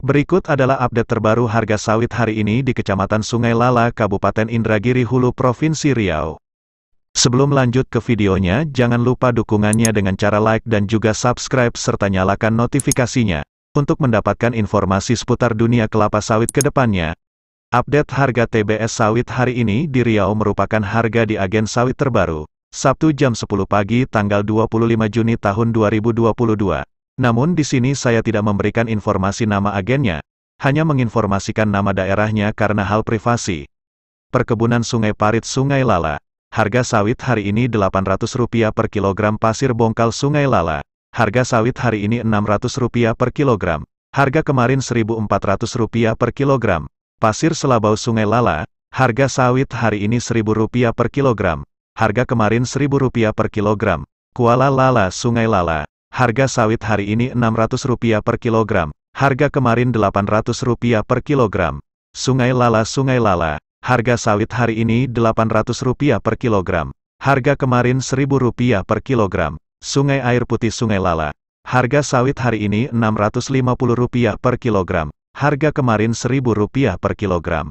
Berikut adalah update terbaru harga sawit hari ini di Kecamatan Sungai Lala, Kabupaten Indragiri Hulu, Provinsi Riau. Sebelum lanjut ke videonya, jangan lupa dukungannya dengan cara like dan juga subscribe serta nyalakan notifikasinya, untuk mendapatkan informasi seputar dunia kelapa sawit ke depannya. Update harga TBS sawit hari ini di Riau merupakan harga di agen sawit terbaru, Sabtu jam 10 pagi tanggal 25 Juni tahun 2022. Namun di sini saya tidak memberikan informasi nama agennya, hanya menginformasikan nama daerahnya karena hal privasi. Perkebunan Sungai Parit Sungai Lala. Harga sawit hari ini Rp800 per kilogram pasir bongkal Sungai Lala. Harga sawit hari ini Rp600 per kilogram. Harga kemarin Rp1.400 per kilogram. Pasir Selabau Sungai Lala. Harga sawit hari ini Rp1.000 per kilogram. Harga kemarin Rp1.000 per kilogram. Kuala Lala Sungai Lala. Harga sawit hari ini Rp600 per kilogram, harga kemarin Rp800 per kilogram. Sungai Lala Sungai Lala, harga sawit hari ini Rp800 per kilogram, harga kemarin Rp1.000 per kilogram. Sungai Air Putih Sungai Lala, harga sawit hari ini Rp650 per kilogram, harga kemarin Rp1.000 per kilogram.